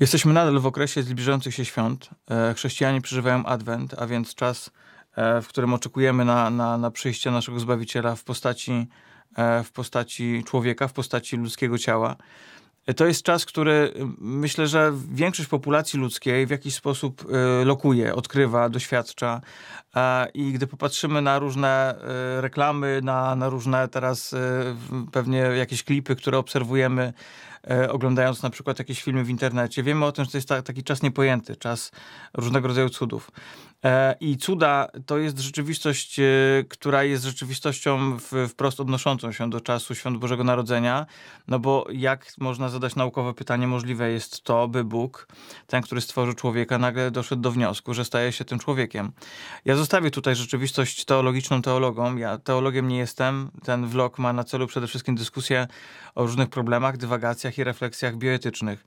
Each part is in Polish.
Jesteśmy nadal w okresie zbliżających się świąt. E, chrześcijanie przeżywają Adwent, a więc czas, e, w którym oczekujemy na, na, na przyjście naszego Zbawiciela w postaci, e, w postaci człowieka, w postaci ludzkiego ciała. To jest czas, który myślę, że większość populacji ludzkiej w jakiś sposób lokuje, odkrywa, doświadcza. I gdy popatrzymy na różne reklamy, na, na różne teraz pewnie jakieś klipy, które obserwujemy e, oglądając na przykład jakieś filmy w internecie. Wiemy o tym, że to jest ta, taki czas niepojęty, czas różnego rodzaju cudów. E, I cuda to jest rzeczywistość, e, która jest rzeczywistością w, wprost odnoszącą się do czasu świąt Bożego Narodzenia, no bo jak można zadać naukowe pytanie, możliwe jest to, by Bóg, ten, który stworzył człowieka, nagle doszedł do wniosku, że staje się tym człowiekiem. Ja zostawię tutaj rzeczywistość teologiczną teologą, Ja teologiem nie jestem. Ten vlog ma na celu przede wszystkim dyskusję o różnych problemach, dywagacjach, refleksjach i refleksjach bioetycznych.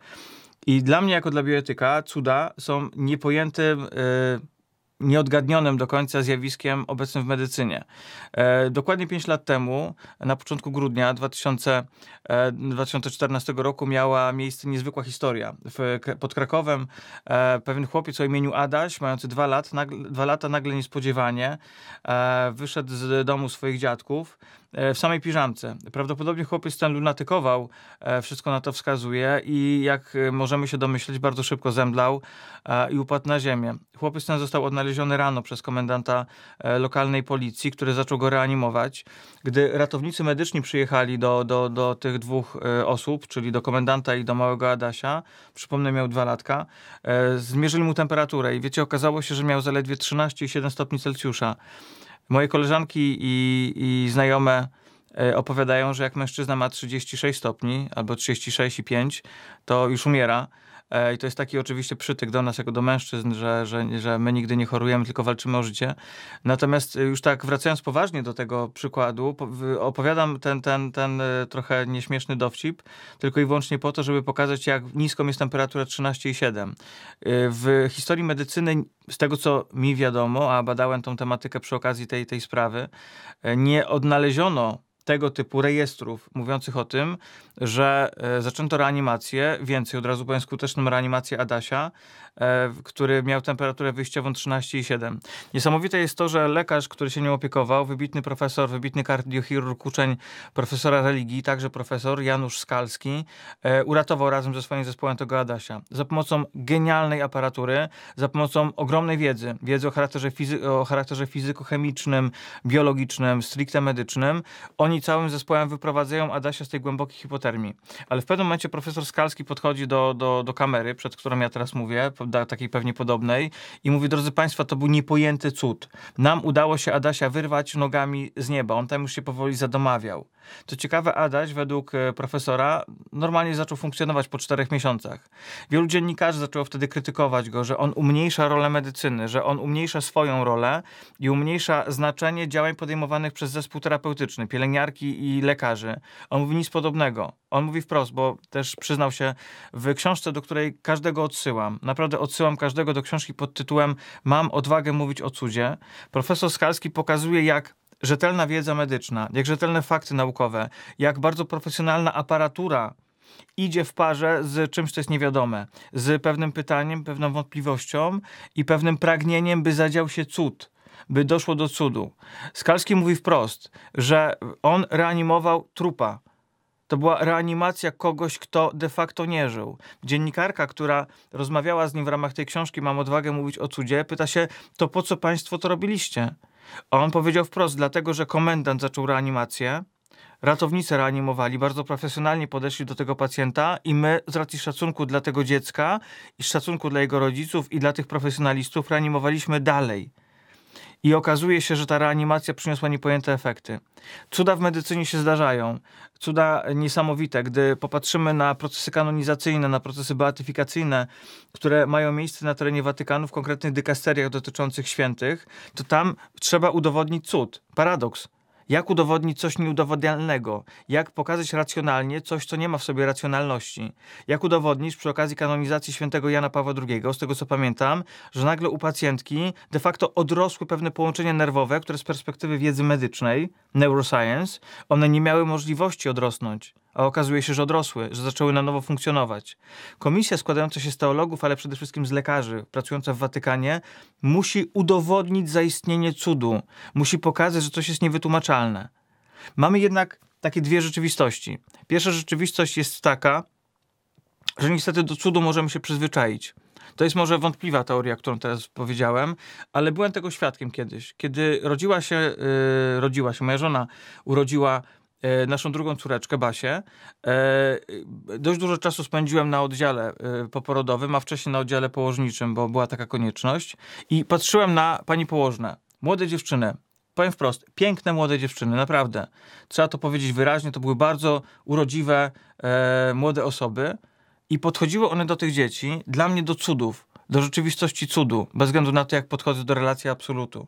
I dla mnie, jako dla bioetyka, cuda są niepojętym. E, nieodgadnionym do końca zjawiskiem obecnym w medycynie. E, dokładnie 5 lat temu, na początku grudnia 2000, e, 2014 roku, miała miejsce niezwykła historia. W, pod Krakowem e, pewien chłopiec o imieniu Adaś, mający 2 lat, dwa lata, nagle niespodziewanie e, wyszedł z domu swoich dziadków E, w samej piżamce. Prawdopodobnie chłopiec ten lunatykował, e, wszystko na to wskazuje i jak e, możemy się domyśleć, bardzo szybko zemdlał i upadł na ziemię. Chłopiec ten został odnaleziony rano przez komendanta lokalnej policji, który zaczął go reanimować. Gdy ratownicy medyczni przyjechali do, do, do tych dwóch osób, czyli do komendanta i do małego Adasia, przypomnę, miał dwa latka, zmierzyli mu temperaturę i wiecie, okazało się, że miał zaledwie 13,7 stopni Celsjusza. Moje koleżanki i, i znajome e, opowiadają, że jak mężczyzna ma 36 stopni albo 36,5, to już umiera. E, I to jest taki oczywiście przytyk do nas, jako do mężczyzn, że, że, że my nigdy nie chorujemy, tylko walczymy o życie. Natomiast e, już tak, wracając poważnie do tego przykładu, opowiadam ten, ten, ten e, trochę nieśmieszny dowcip, tylko i wyłącznie po to, żeby pokazać, jak niską jest temperatura 13,7. W historii medycyny, z tego co mi wiadomo, a badałem tą tematykę przy okazji tej, tej sprawy, nie odnaleziono tego typu rejestrów mówiących o tym, że e, zaczęto reanimację, więcej, od razu powiem skuteczną reanimację Adasia, E, który miał temperaturę wyjściową 13,7. Niesamowite jest to, że lekarz, który się nią opiekował, wybitny profesor, wybitny kardiochirurg, uczeń profesora religii, także profesor Janusz Skalski, e, uratował razem ze swoim zespołem tego Adasia. Za pomocą genialnej aparatury, za pomocą ogromnej wiedzy, wiedzy o charakterze, fizy o charakterze fizyko-chemicznym, biologicznym, stricte medycznym, oni całym zespołem wyprowadzają Adasia z tej głębokiej hipotermii. Ale w pewnym momencie profesor Skalski podchodzi do, do, do kamery, przed którą ja teraz mówię, takiej pewnie podobnej, i mówi, drodzy Państwo, to był niepojęty cud. Nam udało się Adasia wyrwać nogami z nieba. On tam już się powoli zadomawiał. To ciekawe, Adaś według e, profesora normalnie zaczął funkcjonować po czterech miesiącach. Wielu dziennikarzy zaczęło wtedy krytykować go, że on umniejsza rolę medycyny, że on umniejsza swoją rolę i umniejsza znaczenie działań podejmowanych przez zespół terapeutyczny, pielęgniarki i lekarzy. On mówi nic podobnego. On mówi wprost, bo też przyznał się w książce, do której każdego odsyłam. Naprawdę naprawdę odsyłam każdego do książki pod tytułem Mam odwagę mówić o cudzie. Profesor Skalski pokazuje, jak rzetelna wiedza medyczna, jak rzetelne fakty naukowe, jak bardzo profesjonalna aparatura idzie w parze z czymś, co jest niewiadome, z pewnym pytaniem, pewną wątpliwością i pewnym pragnieniem, by zadział się cud by doszło do cudu. Skalski mówi wprost, że on reanimował trupa. To była reanimacja kogoś, kto de facto nie żył. Dziennikarka, która rozmawiała z nim w ramach tej książki, mam odwagę mówić o cudzie, pyta się, to po co państwo to robiliście? A on powiedział wprost, dlatego że komendant zaczął reanimację, ratownicy reanimowali, bardzo profesjonalnie podeszli do tego pacjenta i my z racji szacunku dla tego dziecka i szacunku dla jego rodziców i dla tych profesjonalistów reanimowaliśmy dalej. I okazuje się, że ta reanimacja przyniosła niepojęte efekty. Cuda w medycynie się zdarzają. Cuda niesamowite. Gdy popatrzymy na procesy kanonizacyjne, na procesy beatyfikacyjne, które mają miejsce na terenie Watykanu w konkretnych dykasteriach dotyczących świętych, to tam trzeba udowodnić cud. Paradoks jak udowodnić coś nieudowodnialnego? Jak pokazać racjonalnie coś, co nie ma w sobie racjonalności? Jak udowodnić przy okazji kanonizacji świętego Jana Pawła II, z tego co pamiętam, że nagle u pacjentki de facto odrosły pewne połączenia nerwowe, które z perspektywy wiedzy medycznej, neuroscience, one nie miały możliwości odrosnąć a okazuje się, że odrosły, że zaczęły na nowo funkcjonować. Komisja składająca się z teologów, ale przede wszystkim z lekarzy, pracująca w Watykanie, musi udowodnić zaistnienie cudu, musi pokazać, że coś jest niewytłumaczalne. Mamy jednak takie dwie rzeczywistości. Pierwsza rzeczywistość jest taka, że niestety do cudu możemy się przyzwyczaić. To jest może wątpliwa teoria, którą teraz powiedziałem, ale byłem tego świadkiem kiedyś. Kiedy rodziła się, yy, rodziła się, moja żona urodziła E, naszą drugą córeczkę, Basię. E, dość dużo czasu spędziłem na oddziale e, poporodowym, a wcześniej na oddziale położniczym, bo była taka konieczność. I patrzyłem na pani położne, młode dziewczyny, powiem wprost, piękne młode dziewczyny, naprawdę. Trzeba to powiedzieć wyraźnie, to były bardzo urodziwe, e, młode osoby i podchodziły one do tych dzieci, dla mnie do cudów, do rzeczywistości cudu, bez względu na to, jak podchodzę do relacji absolutu.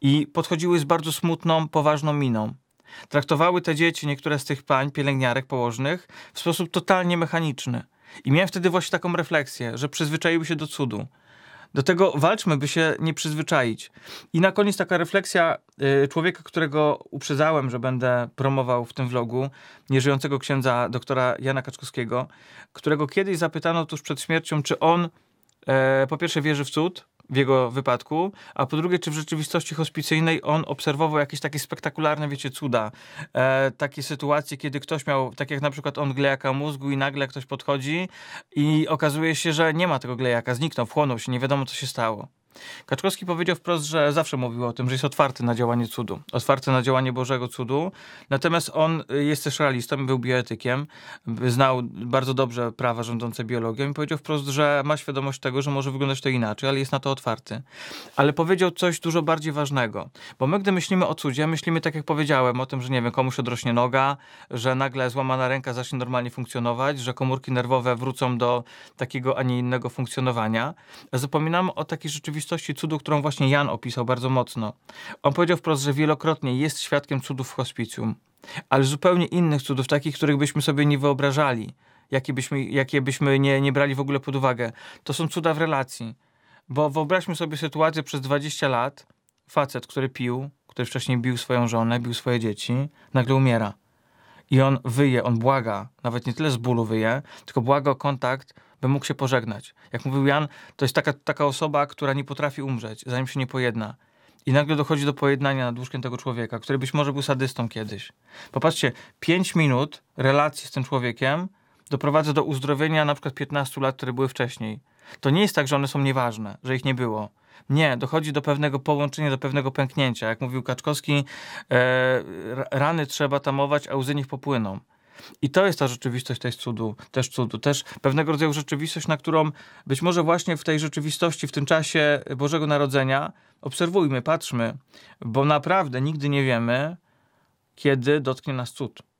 I podchodziły z bardzo smutną, poważną miną traktowały te dzieci, niektóre z tych pań, pielęgniarek, położnych, w sposób totalnie mechaniczny. I miałem wtedy właśnie taką refleksję, że przyzwyczaiły się do cudu. Do tego walczmy, by się nie przyzwyczaić. I na koniec taka refleksja y, człowieka, którego uprzedzałem, że będę promował w tym vlogu, nieżyjącego księdza doktora Jana Kaczkowskiego, którego kiedyś zapytano tuż przed śmiercią, czy on e, po pierwsze wierzy w cud, w jego wypadku, a po drugie, czy w rzeczywistości hospicyjnej on obserwował jakieś takie spektakularne, wiecie, cuda. E, takie sytuacje, kiedy ktoś miał, tak jak na przykład on, glejaka mózgu i nagle ktoś podchodzi i okazuje się, że nie ma tego glejaka, zniknął, wchłonął się, nie wiadomo co się stało. Kaczkowski powiedział wprost, że zawsze mówił o tym, że jest otwarty na działanie cudu, otwarty na działanie Bożego cudu. Natomiast on y, jest też realistą, był bioetykiem, y, znał bardzo dobrze prawa rządzące biologią i powiedział wprost, że ma świadomość tego, że może wyglądać to inaczej, ale jest na to otwarty. Ale powiedział coś dużo bardziej ważnego, bo my, gdy myślimy o cudzie, myślimy tak jak powiedziałem, o tym, że nie wiem, komuś odrośnie noga, że nagle złamana ręka zacznie normalnie funkcjonować, że komórki nerwowe wrócą do takiego, a nie innego funkcjonowania. Zapominamy o takiej rzeczywistości, rzeczywistości cudu, którą właśnie Jan opisał bardzo mocno. On powiedział wprost, że wielokrotnie jest świadkiem cudów w hospicjum, ale zupełnie innych cudów, takich, których byśmy sobie nie wyobrażali, jakie byśmy, jakie byśmy nie, nie brali w ogóle pod uwagę. To są cuda w relacji. Bo wyobraźmy sobie sytuację przez 20 lat, facet, który pił, który wcześniej bił swoją żonę, bił swoje dzieci, nagle umiera. I on wyje, on błaga, nawet nie tyle z bólu wyje, tylko błaga o kontakt, by mógł się pożegnać. Jak mówił Jan, to jest taka, taka osoba, która nie potrafi umrzeć, zanim się nie pojedna. I nagle dochodzi do pojednania nad łóżkiem tego człowieka, który być może był sadystą kiedyś. Popatrzcie, 5 minut relacji z tym człowiekiem doprowadza do uzdrowienia na przykład 15 lat, które były wcześniej. To nie jest tak, że one są nieważne, że ich nie było. Nie, dochodzi do pewnego połączenia, do pewnego pęknięcia. Jak mówił Kaczkowski, e, rany trzeba tamować, a łzy niech popłyną. I to jest ta rzeczywistość też cudu, też cudu, też pewnego rodzaju rzeczywistość, na którą być może właśnie w tej rzeczywistości, w tym czasie Bożego Narodzenia obserwujmy, patrzmy, bo naprawdę nigdy nie wiemy, kiedy dotknie nas cud.